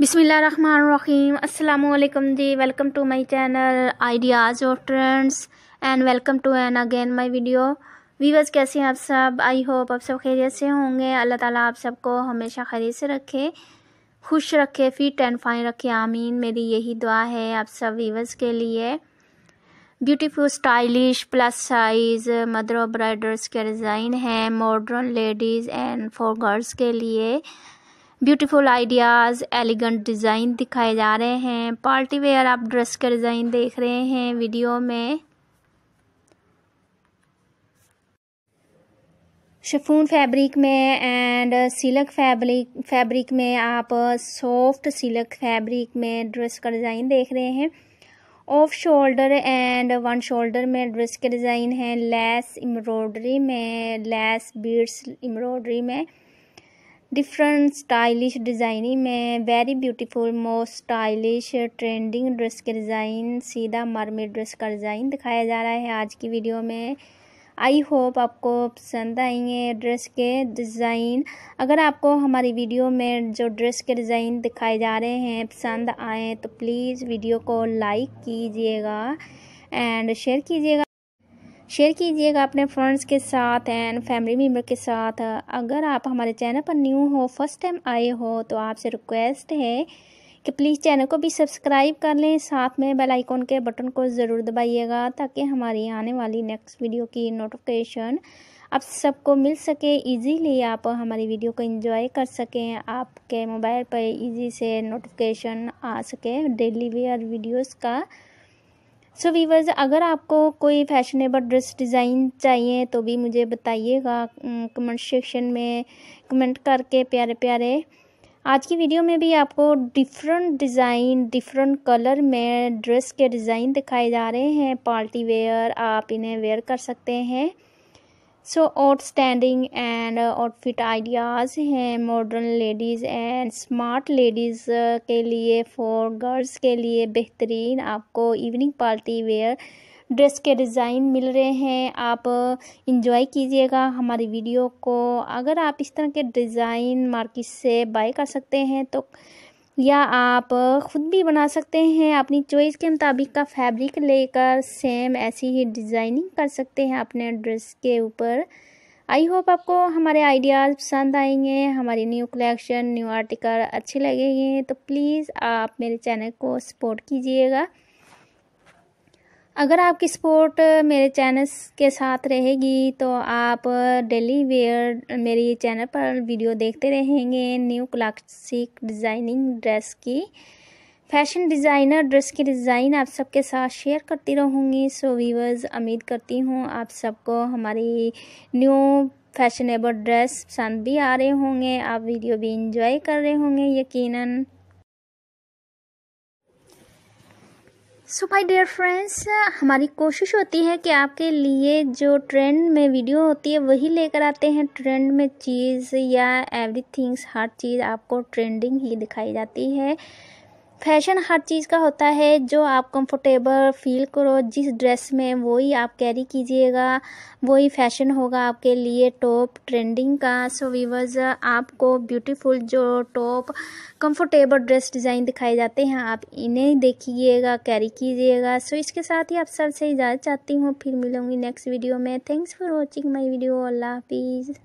बिसमीम् अल्लाम जी welcome to my channel ideas और trends and welcome to an again my video viewers कैसे हैं आप सब आई होप आप सब खैरियत से होंगे अल्लाह ताला आप सबको हमेशा खैरियत से रखे खुश रखे फिट एंड फाइन रखे आमीन मेरी यही दुआ है आप सब वीवर्स के लिए beautiful stylish plus size mother brides के डिज़ाइन हैं modern ladies and for girls के लिए ब्यूटीफुल आइडियाज एलिगेंट डिज़ाइन दिखाए जा रहे हैं पार्टी वेयर आप ड्रेस का डिज़ाइन देख रहे हैं वीडियो में शफून फैब्रिक में एंड सिल्क फैब्रिक फैब्रिक में आप सॉफ्ट सिल्क फैब्रिक में ड्रेस का डिज़ाइन देख रहे हैं off shoulder and one shoulder में ड्रेस के डिज़ाइन है लेस एम्ब्रॉयडरी में लेस बीड्स एम्ब्रॉयडरी में डिफरेंट स्टाइलिश डिज़ाइनिंग में very beautiful most stylish trending dress के डिज़ाइन सीधा मरमेड ड्रेस का डिज़ाइन दिखाया जा रहा है आज की वीडियो में आई होप आपको पसंद आएंगे ड्रेस के डिज़ाइन अगर आपको हमारी वीडियो में जो ड्रेस के डिज़ाइन दिखाए जा रहे हैं पसंद आए तो प्लीज़ वीडियो को लाइक कीजिएगा एंड शेयर कीजिएगा शेयर कीजिएगा अपने फ्रेंड्स के साथ एंड फैमिली मेम्बर के साथ अगर आप हमारे चैनल पर न्यू हो फर्स्ट टाइम आए हो तो आपसे रिक्वेस्ट है कि प्लीज़ चैनल को भी सब्सक्राइब कर लें साथ में बेल आइकॉन के बटन को ज़रूर दबाइएगा ताकि हमारी आने वाली नेक्स्ट वीडियो की नोटिफिकेशन आप सबको मिल सके इजीली आप हमारी वीडियो को एंजॉय कर सकें आपके मोबाइल पर इजी से नोटिफिकेशन आ सके डेली वेयर वीडियोस का सो so, वीवर्स अगर आपको कोई फैशनेबल ड्रेस डिज़ाइन चाहिए तो भी मुझे बताइएगा कमेंट सेक्शन में कमेंट करके प्यारे प्यारे आज की वीडियो में भी आपको डिफरेंट डिज़ाइन डिफरेंट कलर में ड्रेस के डिज़ाइन दिखाए जा रहे हैं पार्टी वेयर आप इन्हें वेयर कर सकते हैं so outstanding and outfit ideas हैं modern ladies and smart ladies के लिए फॉर गर्ल्स के लिए बेहतरीन आपको इवनिंग पार्टी वेयर ड्रेस के डिज़ाइन मिल रहे हैं आप इन्जॉय uh, कीजिएगा हमारी वीडियो को अगर आप इस तरह के डिज़ाइन मार्केट से बाय कर सकते हैं तो या आप ख़ुद भी बना सकते हैं अपनी चॉइस के मुताबिक का फैब्रिक लेकर सेम ऐसी ही डिज़ाइनिंग कर सकते हैं अपने ड्रेस के ऊपर आई होप आपको हमारे आइडियाज़ पसंद आएंगे हमारी न्यू कलेक्शन न्यू आर्टिकल अच्छे लगेंगे तो प्लीज़ आप मेरे चैनल को सपोर्ट कीजिएगा अगर आपकी सपोर्ट मेरे चैनल के साथ रहेगी तो आप डेली वेयर मेरी चैनल पर वीडियो देखते रहेंगे न्यू क्लासिक डिज़ाइनिंग ड्रेस की फैशन डिज़ाइनर ड्रेस की डिज़ाइन आप सबके साथ शेयर करती रहूँगी सो वीवर्स उम्मीद करती हूँ आप सबको हमारी न्यू फैशनेबल ड्रेस पसंद भी आ रहे होंगे आप वीडियो भी इंजॉय कर रहे होंगे यकीनन सो माय डियर फ्रेंड्स हमारी कोशिश होती है कि आपके लिए जो ट्रेंड में वीडियो होती है वही लेकर आते हैं ट्रेंड में चीज़ या एवरीथिंग्स हर चीज़ आपको ट्रेंडिंग ही दिखाई जाती है फैशन हर चीज़ का होता है जो आप कंफर्टेबल फील करो जिस ड्रेस में वही आप कैरी कीजिएगा वही फैशन होगा आपके लिए टॉप ट्रेंडिंग का सो वीवर्स आपको ब्यूटीफुल जो टॉप कंफर्टेबल ड्रेस डिज़ाइन दिखाए जाते हैं आप इन्हें देखिएगा कैरी कीजिएगा सो इसके साथ ही आप सबसे इजाज़त चाहती हूँ फिर मिलूँगी नेक्स्ट वीडियो में thanks for watching my video अल्लाह हाफिज़